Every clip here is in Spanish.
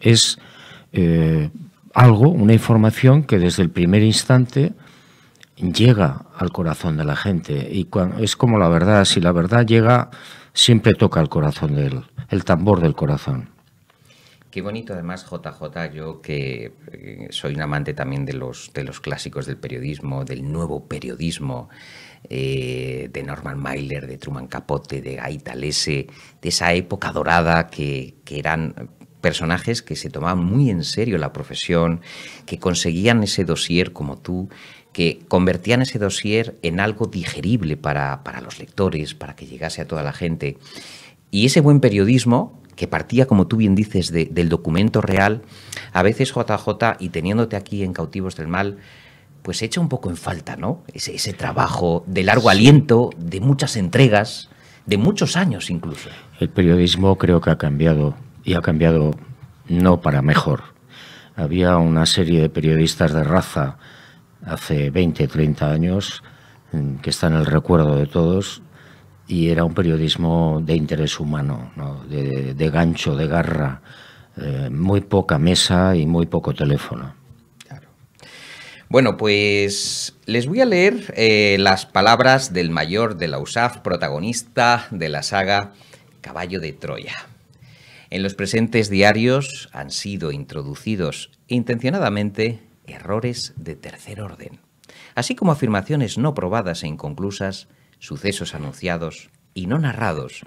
es eh, algo, una información que desde el primer instante llega al corazón de la gente. Y es como la verdad, si la verdad llega, siempre toca el corazón del, el tambor del corazón. Qué bonito además, JJ, yo que eh, soy un amante también de los, de los clásicos del periodismo, del nuevo periodismo, eh, de Norman Mailer, de Truman Capote, de Gaita de esa época dorada que, que eran personajes que se tomaban muy en serio la profesión, que conseguían ese dossier como tú, que convertían ese dossier en algo digerible para, para los lectores, para que llegase a toda la gente. Y ese buen periodismo, que partía, como tú bien dices, del documento real, a veces JJ, y teniéndote aquí en Cautivos del Mal, pues echa un poco en falta, ¿no? Ese, ese trabajo de largo aliento, de muchas entregas, de muchos años incluso. El periodismo creo que ha cambiado y ha cambiado no para mejor. Había una serie de periodistas de raza hace 20, 30 años mm, que está en el recuerdo de todos y era un periodismo de interés humano, de, gancho, de garra, eh, muy poca mesa y muy poco teléfono. Bueno, pues les voy a leer eh, las palabras del mayor de la USAF, protagonista de la saga Caballo de Troya. En los presentes diarios han sido introducidos intencionadamente errores de tercer orden, así como afirmaciones no probadas e inconclusas, sucesos anunciados y no narrados,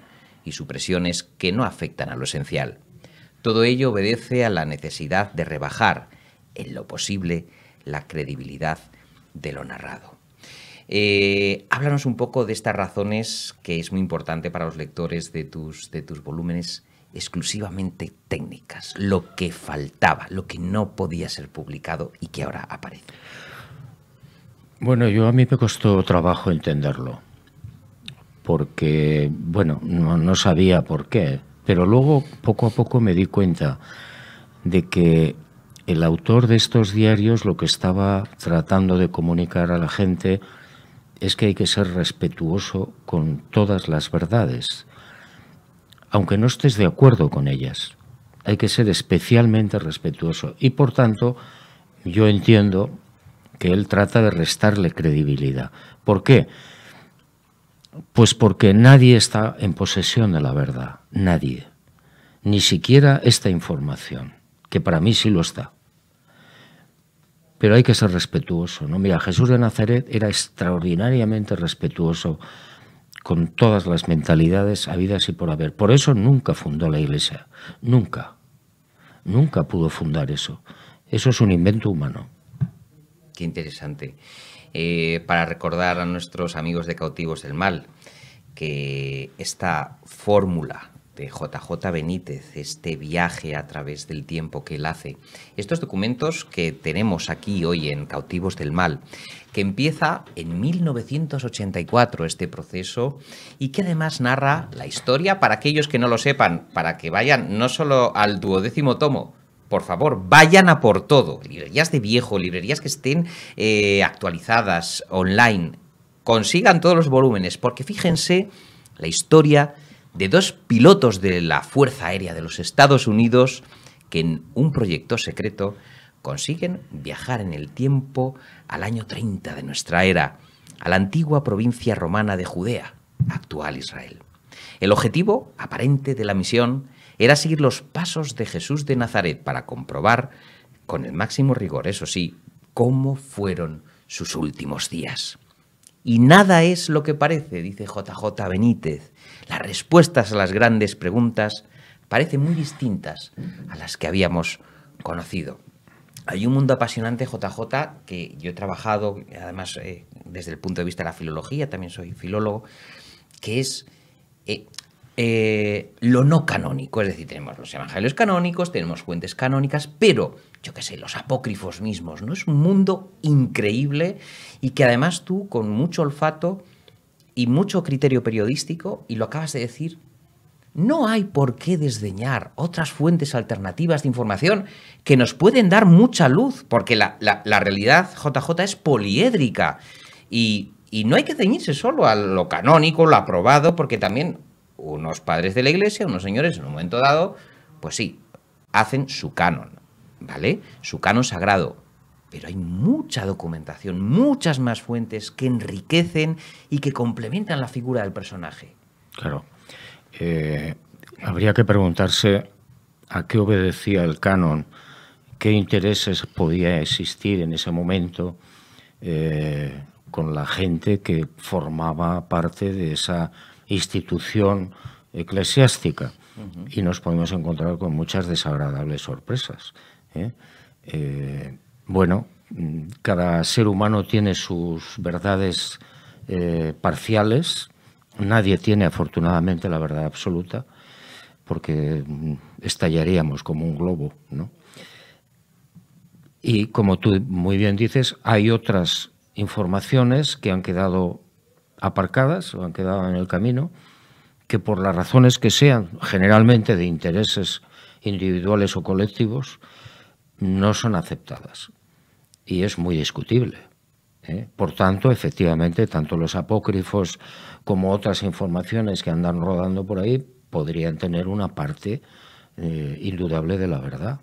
y supresiones que no afectan a lo esencial. Todo ello obedece a la necesidad de rebajar, en lo posible, la credibilidad de lo narrado. Eh, háblanos un poco de estas razones que es muy importante para los lectores tus, de tus volúmenes exclusivamente técnicas, lo que faltaba, lo que no podía ser publicado y que ahora aparece. Bueno, yo a mí me costó trabajo entenderlo, porque, bueno, no, sabía por qué, pero luego poco a poco me di cuenta de que el autor de estos diarios lo que estaba tratando de comunicar a la gente es que hay que ser respetuoso con todas las verdades aunque no estés de acuerdo con ellas. Hay que ser especialmente respetuoso y, por tanto, yo entiendo que él trata de restarle credibilidad. ¿Por qué? Pues porque nadie está en posesión de la verdad, nadie. Ni siquiera esta información, que para mí sí lo está. Pero hay que ser respetuoso, ¿no? Mira, Jesús de Nazaret era extraordinariamente respetuoso con todas las mentalidades habidas y por haber. Por eso nunca fundó la Iglesia, nunca, nunca pudo fundar eso. Eso es un invento humano. Qué interesante. Eh, para recordar a nuestros amigos de Cautivos del Mal que esta fórmula JJ este Benítez, este viaje a través del tiempo que él hace. Estos documentos que tenemos aquí hoy en Cautivos del Mal, que empieza en 1984 este proceso y que además narra la historia, para aquellos que no lo sepan, para que vayan no solo al duodécimo tomo, por favor, vayan a por todo. Librerías de viejo, librerías que estén eh, actualizadas online. Consigan todos los volúmenes, porque fíjense la historia de dos pilotos de la Fuerza Aérea de los Estados Unidos que en un proyecto secreto consiguen viajar en el tiempo al año 30 de nuestra era, a la antigua provincia romana de Judea, actual Israel. El objetivo aparente de la misión era seguir los pasos de Jesús de Nazaret para comprobar, con el máximo rigor, eso sí, cómo fueron sus últimos días y nada es lo que parece, dice JJ Benítez. Las respuestas a las grandes preguntas parecen muy distintas a las que habíamos conocido. Hay un mundo apasionante, JJ, que yo he trabajado, además eh, desde el punto de vista de la filología, también soy filólogo, que es eh, eh, lo no canónico, es decir, tenemos los evangelios canónicos, tenemos fuentes canónicas, pero yo qué sé, los apócrifos mismos, ¿no? Es un mundo increíble y que además tú con mucho olfato y mucho criterio periodístico, y lo acabas de decir, no hay por qué desdeñar otras fuentes alternativas de información que nos pueden dar mucha luz, porque la, realidad JJ es poliédrica y, y, no hay que ceñirse solo a lo canónico, lo aprobado, porque también unos padres de la iglesia, unos señores, en un momento dado, pues sí, hacen su canon, ¿vale? Su canon sagrado. Pero hay mucha documentación, muchas más fuentes que enriquecen y que complementan la figura del personaje. Claro. Eh, habría que preguntarse a qué obedecía el canon, qué intereses podía existir en ese momento eh, con la gente que formaba parte de esa institución eclesiástica y nos podemos encontrar con muchas desagradables sorpresas. ¿eh? Eh, bueno, cada ser humano tiene sus verdades eh, parciales, nadie tiene afortunadamente la verdad absoluta, porque mm, estallaríamos como un globo, Y como tú muy bien dices, hay otras informaciones que han quedado aparcadas o han quedado en el camino, que por las razones que sean, generalmente de intereses individuales o colectivos, no son aceptadas. Y es muy discutible. ¿eh? Por tanto, efectivamente, tanto los apócrifos como otras informaciones que andan rodando por ahí podrían tener una parte eh, indudable de la verdad.